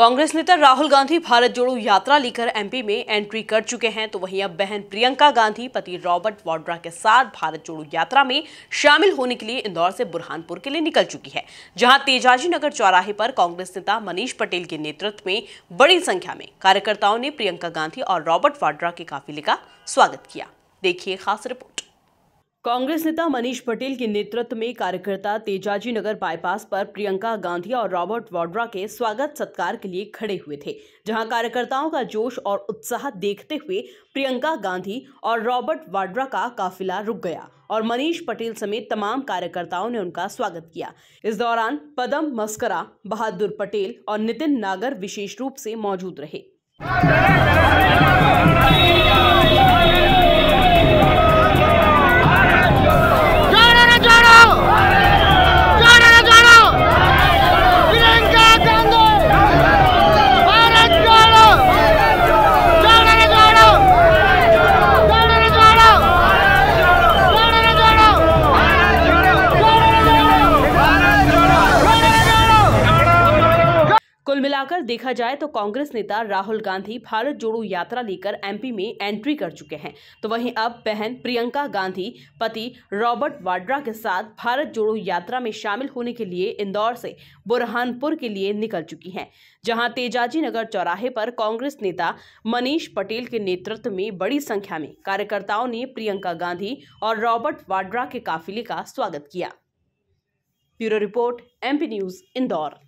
कांग्रेस नेता राहुल गांधी भारत जोड़ो यात्रा लेकर एमपी में एंट्री कर चुके हैं तो वहीं अब बहन प्रियंका गांधी पति रॉबर्ट वाड्रा के साथ भारत जोड़ो यात्रा में शामिल होने के लिए इंदौर से बुरहानपुर के लिए निकल चुकी है जहां तेजाजी नगर चौराहे पर कांग्रेस नेता मनीष पटेल के नेतृत्व में बड़ी संख्या में कार्यकर्ताओं ने प्रियंका गांधी और रॉबर्ट वाड्रा के काफिले का स्वागत किया देखिए खास रिपोर्ट कांग्रेस नेता मनीष पटेल के नेतृत्व में कार्यकर्ता तेजाजी नगर बाईपास पर प्रियंका गांधी और रॉबर्ट वाड्रा के स्वागत सत्कार के लिए खड़े हुए थे जहां कार्यकर्ताओं का जोश और उत्साह देखते हुए प्रियंका गांधी और रॉबर्ट वाड्रा का काफिला रुक गया और मनीष पटेल समेत तमाम कार्यकर्ताओं ने उनका स्वागत किया इस दौरान पदम मस्करा बहादुर पटेल और नितिन नागर विशेष रूप से मौजूद रहे मिलाकर देखा जाए तो कांग्रेस नेता राहुल गांधी भारत जोड़ो यात्रा लेकर एमपी में एंट्री कर चुके हैं तो वहीं अब बहन प्रियंका गांधी पति रॉबर्ट वाड्रा के साथ भारत जोड़ो यात्रा में शामिल होने के लिए इंदौर से बुरहानपुर के लिए निकल चुकी हैं जहां तेजाजी नगर चौराहे पर कांग्रेस नेता मनीष पटेल के नेतृत्व में बड़ी संख्या में कार्यकर्ताओं ने प्रियंका गांधी और रॉबर्ट वाड्रा के काफिले का स्वागत किया bureau report MP news Indore